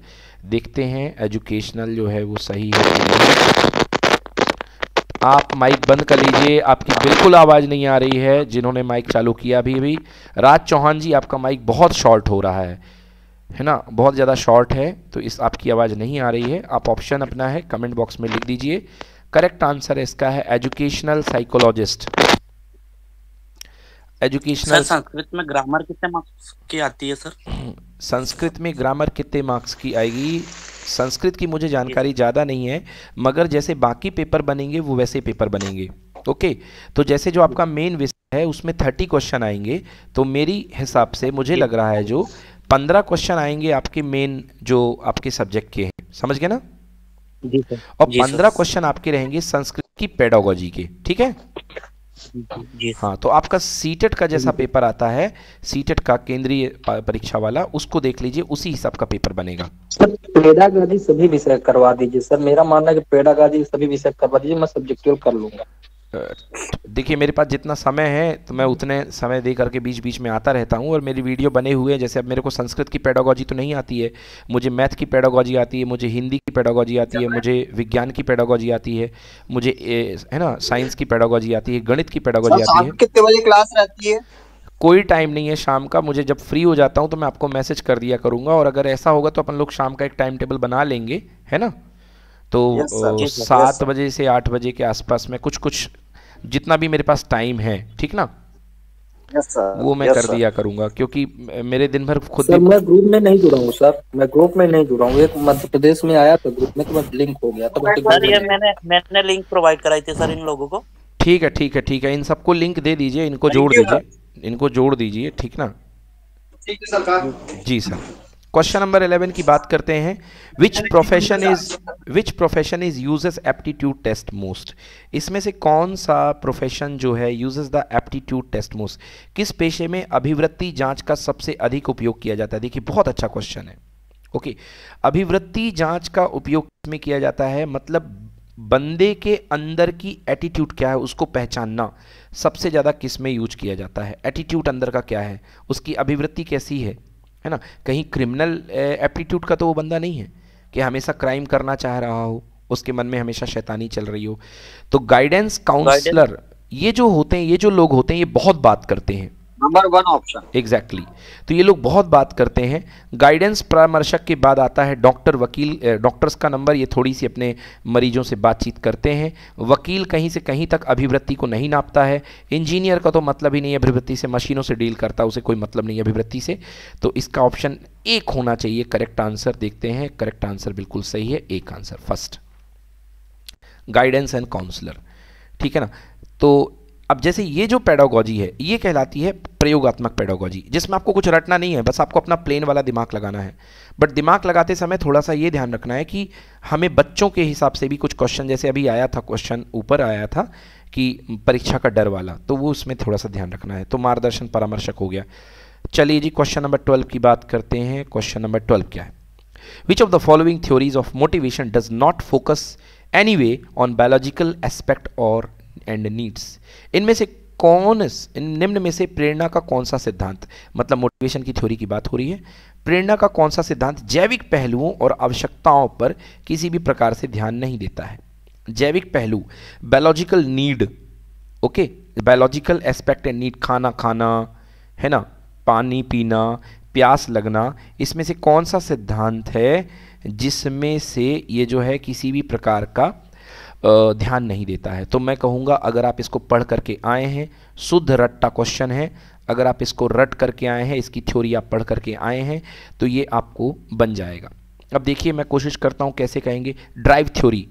देखते हैं एजुकेशनल जो है वो सही है आप माइक बंद कर लीजिए आपकी बिल्कुल आवाज़ नहीं आ रही है जिन्होंने माइक चालू किया अभी अभी राज चौहान जी आपका माइक बहुत शॉर्ट हो रहा है है ना बहुत ज़्यादा शॉर्ट है तो इस आपकी आवाज़ नहीं आ रही है आप ऑप्शन अपना है कमेंट बॉक्स में लिख दीजिए करेक्ट आंसर इसका है एजुकेशनल साइकोलॉजिस्ट एजुकेशनल संस्कृत में ग्रामर कितने मार्क्स की आती है सर संस्कृत में ग्रामर कितने मार्क्स की आएगी संस्कृत की मुझे जानकारी ज़्यादा नहीं है मगर जैसे बाकी पेपर बनेंगे वो वैसे पेपर बनेंगे ओके तो जैसे जो आपका मेन विषय है उसमें थर्टी क्वेश्चन आएंगे तो मेरी हिसाब से मुझे लग रहा है जो पंद्रह क्वेश्चन आएंगे आपके मेन जो आपके सब्जेक्ट के हैं समझ गए ना जी सर और पंद्रह क्वेश्चन आपके रहेंगे संस्कृत की पेडोलॉजी के ठीक है जी हाँ तो आपका सीटेट e का जैसा पेपर हम्म। आता है सीटेट e का केंद्रीय परीक्षा वाला उसको देख लीजिए उसी हिसाब का पेपर बनेगा सर पेडागाजी सभी विषय करवा दीजिए सर मेरा मानना है कि पेडागाजी सभी विषय करवा दीजिए मैं सब्जेक्टिव कर लूंगा देखिए मेरे पास जितना समय है तो मैं उतने समय दे करके बीच बीच में आता रहता हूँ और मेरी वीडियो बने हुए हैं जैसे अब मेरे को संस्कृत की पेडागोजी तो नहीं आती है मुझे मैथ की पेडागोजी आती है मुझे हिंदी की पेडागोजी आती है मुझे विज्ञान की पेडागोजी आती है मुझे है ना साइंस की पेडागोजी आती है गणित की पेडागोजी आती है कितने बजे क्लास रहती है कोई टाइम नहीं है शाम का मुझे जब फ्री हो जाता हूँ तो मैं आपको मैसेज कर दिया करूँगा और अगर ऐसा होगा तो अपन लोग शाम का एक टाइम टेबल बना लेंगे है ना तो सात बजे से आठ बजे के आसपास में कुछ कुछ जितना भी मेरे पास टाइम है ठीक ना yes, वो मैं yes, कर sir. दिया करूंगा क्योंकि मेरे दिन भर खुद सर, मैं ग्रुप में नहीं जुड़ा हूँ सर मैं ग्रुप में नहीं जुड़ा हूँ एक मध्य प्रदेश में आया था ग्रुप में तो मैं लिंक हो गया तो सर ये मैंने मैंने लिंक प्रोवाइड कराई थी सर इन लोगों को ठीक है ठीक है ठीक है इन सबको लिंक दे दीजिए इनको जोड़ दीजिए इनको जोड़ दीजिए ठीक ना ठीक है सरकार जी सर क्वेश्चन नंबर 11 की बात करते हैं which profession is which profession is uses aptitude test most इसमें से कौन सा प्रोफेशन जो है uses the aptitude test most किस पेशे में अभिवृत्ति जांच का सबसे अधिक उपयोग किया जाता है देखिए बहुत अच्छा क्वेश्चन है ओके okay. अभिवृत्ति जांच का उपयोग में किया जाता है मतलब बंदे के अंदर की एटीट्यूड क्या है उसको पहचानना सबसे ज़्यादा किस में यूज किया जाता है एटीट्यूड अंदर का क्या है उसकी अभिवृत्ति कैसी है है ना कहीं क्रिमिनल एप्टीट्यूड का तो वो बंदा नहीं है कि हमेशा क्राइम करना चाह रहा हो उसके मन में हमेशा शैतानी चल रही हो तो गाइडेंस काउंसलर ये जो होते हैं ये जो लोग होते हैं ये बहुत बात करते हैं नंबर वन ऑप्शन एग्जैक्टली तो ये लोग बहुत बात करते हैं गाइडेंस परामर्शक के बाद आता है डॉक्टर वकील डॉक्टर्स का नंबर ये थोड़ी सी अपने मरीजों से बातचीत करते हैं वकील कहीं से कहीं तक अभिवृत्ति को नहीं नापता है इंजीनियर का तो मतलब ही नहीं अभिवृत्ति से मशीनों से डील करता उसे कोई मतलब नहीं अभिवृत्ति से तो इसका ऑप्शन एक होना चाहिए करेक्ट आंसर देखते हैं करेक्ट आंसर बिल्कुल सही है एक answer first guidance and counsellor ठीक है ना तो अब जैसे ये जो पेडागोजी है ये कहलाती है प्रयोगात्मक पेडागोजी जिसमें आपको कुछ रटना नहीं है बस आपको अपना प्लेन वाला दिमाग लगाना है बट दिमाग लगाते समय थोड़ा सा ये ध्यान रखना है कि हमें बच्चों के हिसाब से भी कुछ क्वेश्चन जैसे अभी आया था क्वेश्चन ऊपर आया था कि परीक्षा का डर वाला तो वो उसमें थोड़ा सा ध्यान रखना है तो मार्गदर्शन परामर्शक हो गया चलिए जी क्वेश्चन नंबर ट्वेल्व की बात करते हैं क्वेश्चन नंबर ट्वेल्व क्या है which of the following theories of motivation does not focus any way on biological aspect और एंड नीड्स इनमें से कौन निम्न में से प्रेरणा का कौन सा सिद्धांत मतलब मोटिवेशन की थ्योरी की बात हो रही है प्रेरणा का कौन सा सिद्धांत जैविक पहलुओं और आवश्यकताओं पर किसी भी प्रकार से ध्यान नहीं देता है जैविक पहलू biological need okay biological aspect and need खाना खाना है ना पानी पीना प्यास लगना इसमें से कौन सा सिद्धांत है जिसमें से ये जो है किसी भी प्रकार का ध्यान नहीं देता है तो मैं कहूँगा अगर आप इसको पढ़ करके आए हैं शुद्ध रट्टा क्वेश्चन है अगर आप इसको रट करके आए हैं इसकी थ्योरी आप पढ़ करके आए हैं तो ये आपको बन जाएगा अब देखिए मैं कोशिश करता हूँ कैसे कहेंगे ड्राइव थ्योरी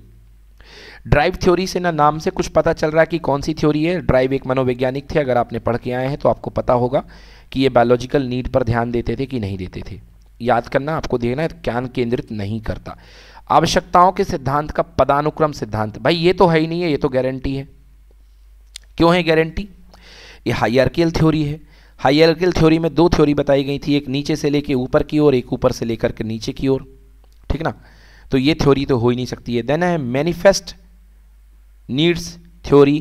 ड्राइव थ्योरी से ना नाम से कुछ पता चल रहा है कि कौन सी थ्योरी है ड्राइव एक मनोवैज्ञानिक थे अगर आपने पढ़ के आए हैं तो आपको पता होगा कि ये बायोलॉजिकल नीड पर ध्यान देते थे कि नहीं देते थे याद करना आपको देना है ज्ञान केंद्रित नहीं करता आवश्यकताओं के सिद्धांत का पदानुक्रम सिद्धांत भाई ये तो है ही नहीं है ये तो गारंटी है क्यों है गारंटी ये हाइयरकेल थ्योरी है हाइयरकेल थ्योरी में दो थ्योरी बताई गई थी एक नीचे से लेके ऊपर की ओर एक ऊपर से लेकर के नीचे की ओर ठीक ना तो ये थ्योरी तो हो ही नहीं सकती है देन है मैनिफेस्ट नीड्स थ्योरी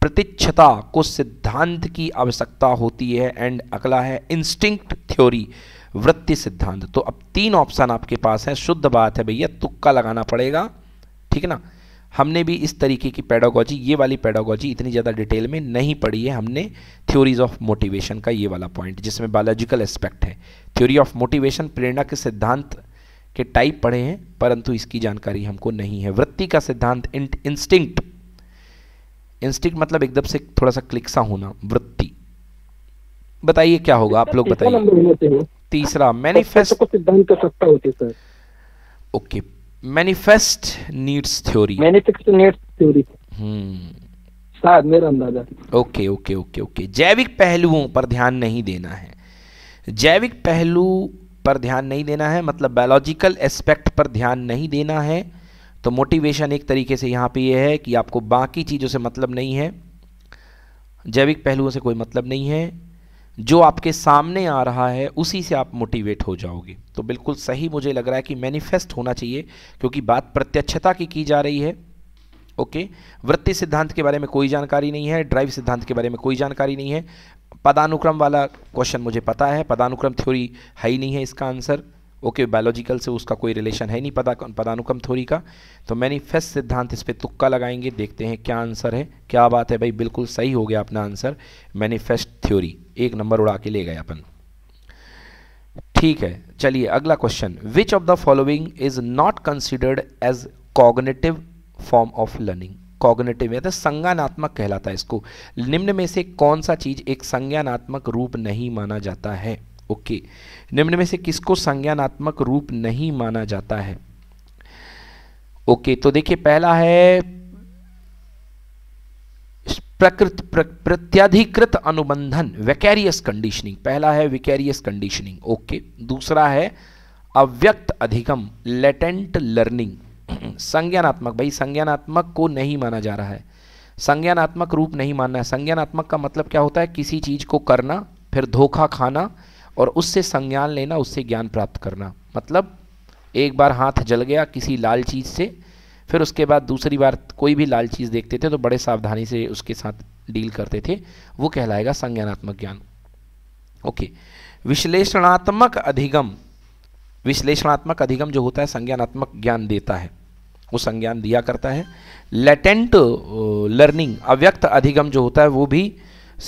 प्रतिच्छता को सिद्धांत की आवश्यकता होती है एंड अगला है इंस्टिंक्ट थ्योरी वृत्ति सिद्धांत तो अब तीन ऑप्शन आपके पास हैं शुद्ध बात है भैया तुक्का लगाना पड़ेगा ठीक है ना हमने भी इस तरीके की पैडागोजी ये वाली पैडागोजी इतनी ज़्यादा डिटेल में नहीं पढ़ी है हमने थ्योरीज ऑफ मोटिवेशन का ये वाला पॉइंट जिसमें बायोलॉजिकल एस्पेक्ट है थ्योरी ऑफ मोटिवेशन प्रेरणा के सिद्धांत के टाइप पढ़े हैं परंतु इसकी जानकारी हमको नहीं है वृत्ति का सिद्धांत इंस्टिंक्ट इंस्टिंक्ट मतलब एकदम से थोड़ा सा क्लिक सा होना वृत्ति बताइए क्या होगा आप लोग बताइए तीसरा मैनिफेस्ट तो को सिद्धांत कर सकता होती sir okay manifest needs theory manifest needs theory शायद मेरा अंदाजा ओके ओके ओके ओके जैविक पहलुओं पर ध्यान नहीं देना है जैविक पहलू पर ध्यान नहीं देना है मतलब बायोलॉजिकल एस्पेक्ट पर ध्यान नहीं देना है तो मोटिवेशन एक तरीके से यहाँ पे ये यह है कि आपको बाकी चीज़ों से मतलब नहीं है जैविक पहलुओं से कोई मतलब नहीं है जो आपके सामने आ रहा है उसी से आप मोटिवेट हो जाओगे तो बिल्कुल सही मुझे लग रहा है कि मैनिफेस्ट होना चाहिए क्योंकि बात प्रत्यक्षता की की जा रही है ओके वृत्ति सिद्धांत के बारे में कोई जानकारी नहीं है ड्राइव सिद्धांत के बारे में कोई जानकारी नहीं है पदानुक्रम वाला क्वेश्चन मुझे पता है पदानुक्रम थ्योरी है ही नहीं है इसका आंसर ओके बायोलॉजिकल से उसका कोई रिलेशन है नहीं पता पदानुक्रम थोरी का तो मैनिफेस्ट सिद्धांत इस पर तुक्का लगाएंगे देखते हैं क्या आंसर है क्या बात है भाई बिल्कुल सही हो गया अपना आंसर मैनिफेस्ट थ्योरी एक नंबर उड़ा के ले गए अपन ठीक है चलिए अगला question which of the following is not considered as cognitive form of learning cognitive या तो संज्ञानात्मक कहलाता है इसको निम्न में से कौन सा चीज एक संज्ञानात्मक रूप नहीं माना जाता है ओके निम्न में से किसको संज्ञानात्मक रूप नहीं माना जाता है ओके तो देखिए पहला है प्रकृत प्रत्याधिकृत अनुबंधन वेकेरियस कंडीशनिंग पहला है विकैरियस कंडीशनिंग ओके दूसरा है अव्यक्त अधिगम लेटेंट लर्निंग संज्ञानात्मक भाई संज्ञानात्मक को नहीं माना जा रहा है संज्ञानात्मक रूप नहीं मानना है संज्ञानात्मक का मतलब क्या होता है किसी चीज को करना फिर धोखा खाना और उससे संज्ञान लेना उससे ज्ञान प्राप्त करना मतलब एक बार हाथ जल गया किसी लाल चीज़ से फिर उसके बाद दूसरी बार कोई भी लाल चीज़ देखते थे तो बड़े सावधानी से उसके साथ डील करते थे वो कहलाएगा संज्ञानात्मक ज्ञान ओके विश्लेषणात्मक अधिगम विश्लेषणात्मक अधिगम जो होता है संज्ञानात्मक ज्ञान देता है वो संज्ञान दिया करता है लेटेंट लर्निंग अव्यक्त अधिगम जो होता है वो भी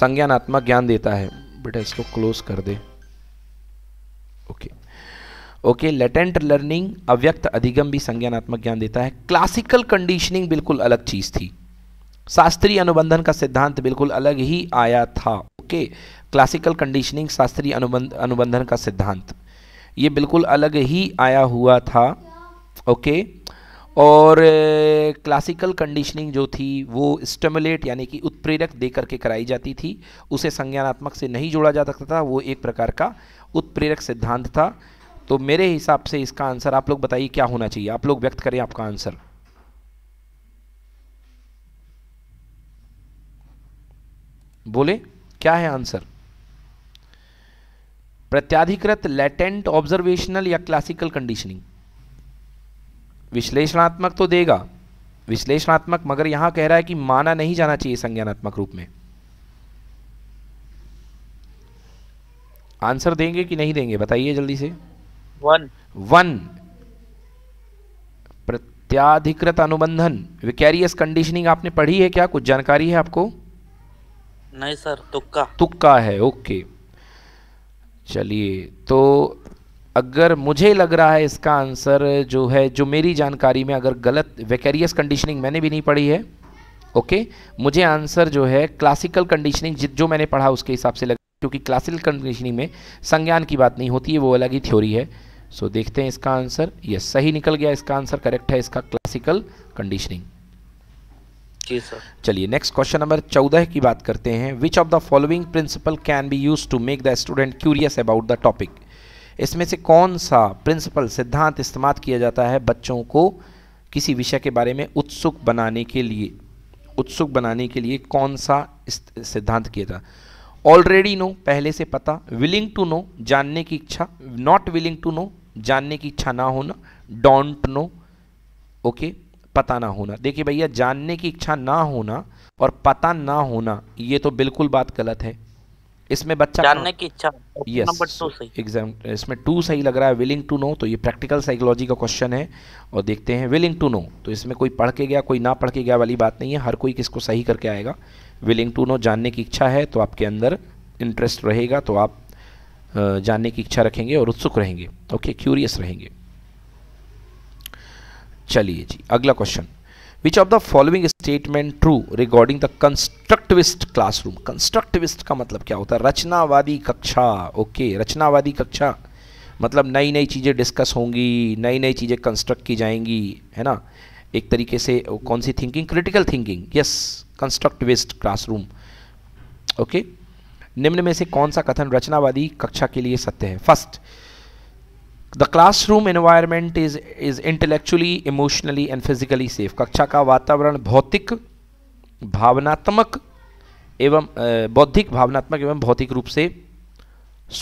संज्ञानात्मक ज्ञान देता है बेटा इसको क्लोज कर दे ओके ओके लेटेंट लर्निंग अव्यक्त अधिगम भी संज्ञानात्मक ज्ञान देता है क्लासिकल कंडीशनिंग बिल्कुल अलग चीज़ थी शास्त्रीय अनुबंधन का सिद्धांत बिल्कुल अलग ही आया था ओके क्लासिकल कंडीशनिंग शास्त्रीय अनुबंध अनुबंधन का सिद्धांत ये बिल्कुल अलग ही आया हुआ था ओके और क्लासिकल कंडीशनिंग जो थी वो स्टमुलेट यानी कि उत्प्रेरक दे करके कराई जाती थी उसे संज्ञानात्मक से नहीं जोड़ा जा सकता था वो एक प्रकार का उत्प्रेरक सिद्धांत था तो मेरे हिसाब से इसका आंसर आप लोग बताइए क्या होना चाहिए आप लोग व्यक्त करें आपका आंसर बोले क्या है आंसर प्रत्याधिकृत लेटेंट ऑब्जर्वेशनल या क्लासिकल कंडीशनिंग विश्लेषणात्मक तो देगा विश्लेषणात्मक मगर यहां कह रहा है कि माना नहीं जाना चाहिए संज्ञानात्मक रूप में आंसर देंगे कि नहीं देंगे बताइए जल्दी से वन वन प्रत्याधिकृत अनुबंधन विकैरियस कंडीशनिंग आपने पढ़ी है क्या कुछ जानकारी है आपको नहीं सर तुक्का तुक्का है ओके चलिए तो अगर मुझे लग रहा है इसका आंसर जो है जो मेरी जानकारी में अगर गलत वेकेरियस कंडीशनिंग मैंने भी नहीं पढ़ी है ओके मुझे आंसर जो है क्लासिकल कंडीशनिंग जो मैंने पढ़ा उसके हिसाब से लग क्योंकि क्लासिकल कंडीशनिंग में संज्ञान की बात नहीं होती है वो अलग ही थ्योरी है सो so, देखते हैं इसका आंसर ये सही निकल गया इसका आंसर करेक्ट है इसका क्लासिकल कंडीशनिंग चलिए नेक्स्ट क्वेश्चन नंबर चौदह की बात करते हैं which of the following principle can be use to make the student curious about the topic इसमें से कौन सा प्रिंसिपल सिद्धांत इस्तेमाल किया जाता है बच्चों को किसी विषय के बारे में उत्सुक बनाने के लिए उत्सुक बनाने के लिए कौन सा सिद्धांत किया जाता ऑलरेडी नो पहले से पता विलिंग टू नो जानने की इच्छा नॉट विलिंग टू नो जानने की इच्छा ना होना डोंट नो ओके पता ना होना देखिए भैया जानने की इच्छा ना होना और पता ना होना ये तो बिल्कुल बात गलत है इसमें बच्चा जानने की इच्छा यस एग्जाम इसमें टू सही लग रहा है विलिंग टू नो तो ये प्रैक्टिकल साइकोलॉजी का क्वेश्चन है और देखते हैं विलिंग टू नो तो इसमें कोई पढ़ के गया कोई ना पढ़ के गया वाली बात नहीं है हर कोई किसको सही करके आएगा विलिंग टू नो जानने की इच्छा है तो आपके अंदर इंटरेस्ट रहेगा तो आप जानने की इच्छा रखेंगे और उत्सुक रहेंगे ओके क्यूरियस रहेंगे चलिए जी अगला question which of the following statement true regarding the constructivist classroom constructivist का मतलब क्या होता है रचनावादी कक्षा ओके रचनावादी कक्षा मतलब नई नई चीज़ें डिस्कस होंगी नई नई चीज़ें कंस्ट्रक्ट की जाएंगी है ना एक तरीके से कौन सी thinking critical thinking yes constructivist classroom okay निम्न में से कौन सा कथन रचनावादी कक्षा के लिए सत्य है first the classroom environment is is intellectually emotionally and physically safe कक्षा का वातावरण भौतिक भावनात्मक एवं बौद्धिक भावनात्मक एवं भौतिक रूप से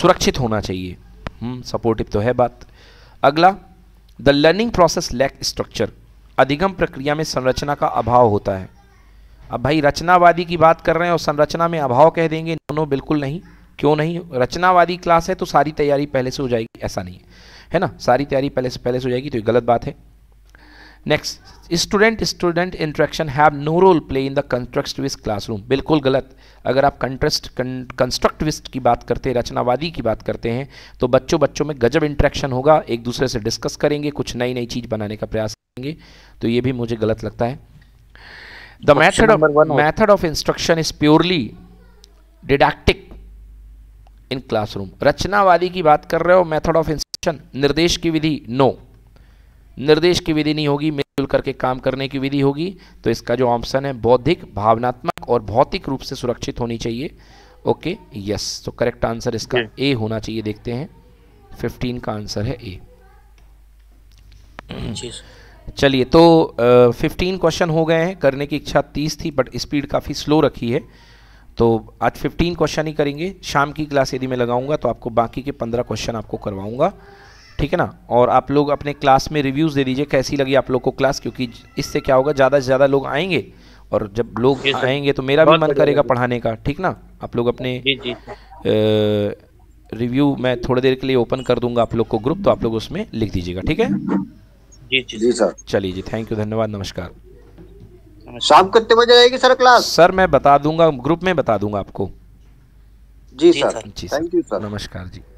सुरक्षित होना चाहिए सपोर्टिव हम्म, तो है बात अगला the learning process lack structure अधिगम प्रक्रिया में संरचना का अभाव होता है अब भाई रचनावादी की बात कर रहे हैं और संरचना में अभाव कह देंगे दोनों बिल्कुल नहीं क्यों नहीं रचनावादी क्लास है तो सारी तैयारी पहले से हो जाएगी ऐसा नहीं है है ना सारी तैयारी पहले से पहले से हो जाएगी तो ये गलत बात है next student student interaction have no role play in the constructivist classroom बिल्कुल गलत अगर आप कंट्रस्ट कंस्ट्रक्टिविस्ट की बात करते हैं रचनावादी की बात करते हैं तो बच्चों बच्चों में गजब इंट्रैक्शन होगा एक दूसरे से डिस्कस करेंगे कुछ नई नई चीज़ बनाने का प्रयास तो ये भी मुझे गलत लगता है the method of method of instruction is purely didactic in classroom रचनावादी की बात कर रहे हो मैथड ऑफ इंस्ट्रक्शन निर्देश की विधि नो no. निर्देश की विधि नहीं होगी मिलजुल करके काम करने की विधि होगी तो इसका जो ऑप्शन है बौद्धिक भावनात्मक और भौतिक रूप से सुरक्षित होनी चाहिए ओके यस तो करेक्ट आंसर इसका ए होना चाहिए देखते हैं फिफ्टीन का आंसर है ए चलिए तो फिफ्टीन क्वेश्चन हो गए हैं करने की इच्छा तीस थी बट स्पीड काफ़ी स्लो रखी है तो आज फिफ्टीन क्वेश्चन ही करेंगे शाम की क्लास यदि मैं लगाऊंगा तो आपको बाकी के पंद्रह क्वेश्चन आपको करवाऊंगा ठीक है ना और आप लोग अपने क्लास में रिव्यूज़ दे दीजिए कैसी लगी आप लोग को क्लास क्योंकि इससे क्या होगा ज़्यादा से ज़्यादा लोग आएंगे और जब लोग आएंगे तो मेरा भी मन करेगा पढ़ाने का ठीक ना आप लोग अपने रिव्यू मैं थोड़ी देर के लिए ओपन कर दूंगा आप लोग को ग्रुप तो आप लोग उसमें लिख दीजिएगा ठीक है जी जी सर चलिए जी थैंक यू धन्यवाद नमस्कार शाम कितने बजे आएगी सर क्लास सर मैं बता दूंगा ग्रुप में बता दूंगा आपको जी, जी सर थैंक यू सर नमस्कार जी